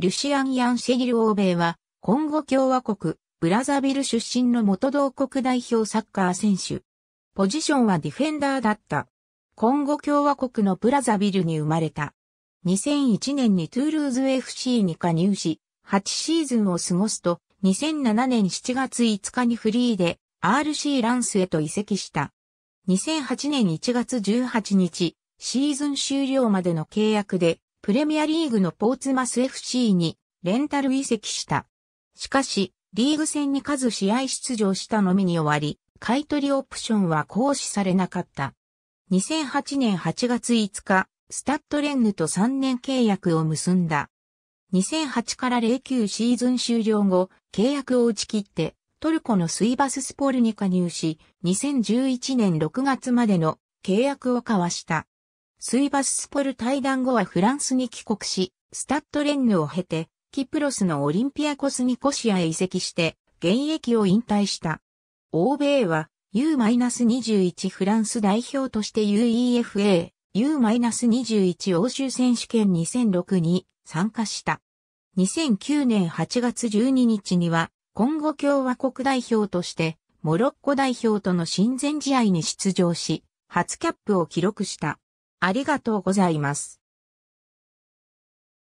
ルシアン・ヤンシェギル欧米は、コンゴ共和国、ブラザビル出身の元同国代表サッカー選手。ポジションはディフェンダーだった。コンゴ共和国のブラザビルに生まれた。2001年にトゥールーズ FC に加入し、8シーズンを過ごすと、2007年7月5日にフリーで RC ランスへと移籍した。2008年1月18日、シーズン終了までの契約でプレミアリーグのポーツマス FC にレンタル移籍した。しかし、リーグ戦に数試合出場したのみに終わり、買取オプションは行使されなかった。2008年8月5日、スタッドレンヌと3年契約を結んだ。2008から09シーズン終了後、契約を打ち切って、トルコのスイバススポールに加入し、2011年6月までの契約を交わした。スイバススポル対談後はフランスに帰国し、スタッドレンヌを経て、キプロスのオリンピアコスニコシアへ移籍して、現役を引退した。欧米は U-21 フランス代表として UEFA、U-21 欧州選手権2006に参加した。2009年8月12日には、今後共和国代表として、モロッコ代表との親善試合に出場し、初キャップを記録した。ありがとうございます。